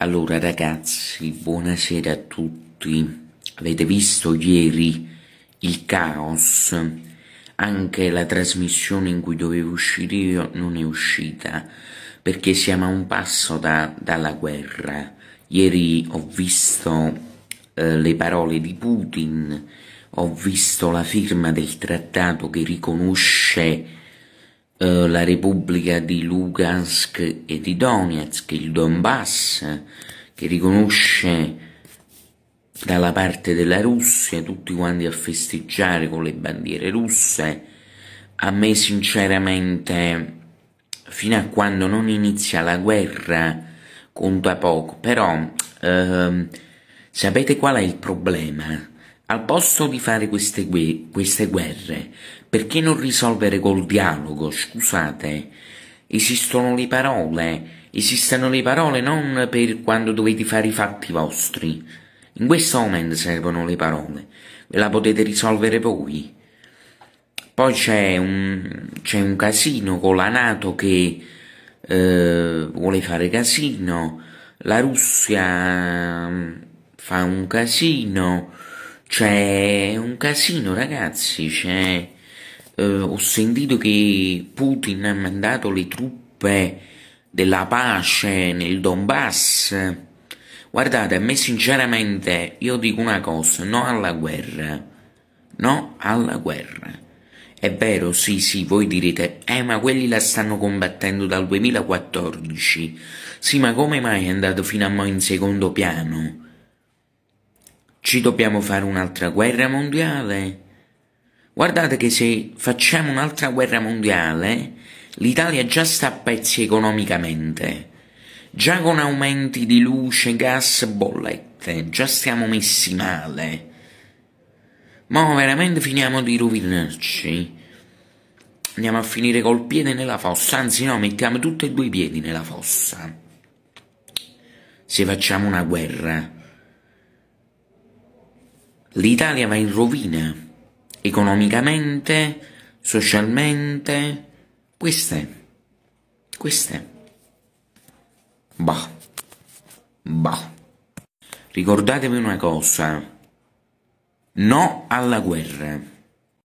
Allora ragazzi, buonasera a tutti. Avete visto ieri il caos? Anche la trasmissione in cui dovevo uscire io non è uscita, perché siamo a un passo da, dalla guerra. Ieri ho visto eh, le parole di Putin, ho visto la firma del trattato che riconosce eh, la Repubblica di Lugansk e di Donetsk, il Donbass, che riconosce dalla parte della Russia tutti quanti a festeggiare con le bandiere russe. A me sinceramente, fino a quando non inizia la guerra, conta poco, però ehm, sapete qual è il problema? Al posto di fare queste, gue- queste guerre, perché non risolvere col dialogo? Scusate, esistono le parole, esistono le parole non per quando dovete fare i fatti vostri. In questo momento servono le parole, ve la potete risolvere voi. Poi c'è un, c'è un casino con la Nato che eh, vuole fare casino, la Russia mm, fa un casino cioè, è un casino, ragazzi. C'è. Uh, ho sentito che Putin ha mandato le truppe della pace nel Donbass. Guardate, a me sinceramente io dico una cosa, no alla guerra. No alla guerra. È vero, sì, sì, voi direte, eh, ma quelli la stanno combattendo dal 2014. Sì, ma come mai è andato fino a mo' in secondo piano? Ci dobbiamo fare un'altra guerra mondiale? Guardate che se facciamo un'altra guerra mondiale, l'Italia già sta a pezzi economicamente. Già con aumenti di luce, gas, bollette, già stiamo messi male. Ma veramente finiamo di rovinarci. Andiamo a finire col piede nella fossa, anzi no, mettiamo tutti e due i piedi nella fossa. Se facciamo una guerra l'Italia va in rovina economicamente, socialmente. Queste. Queste. Bah. Bah. Ricordatevi una cosa. No alla guerra.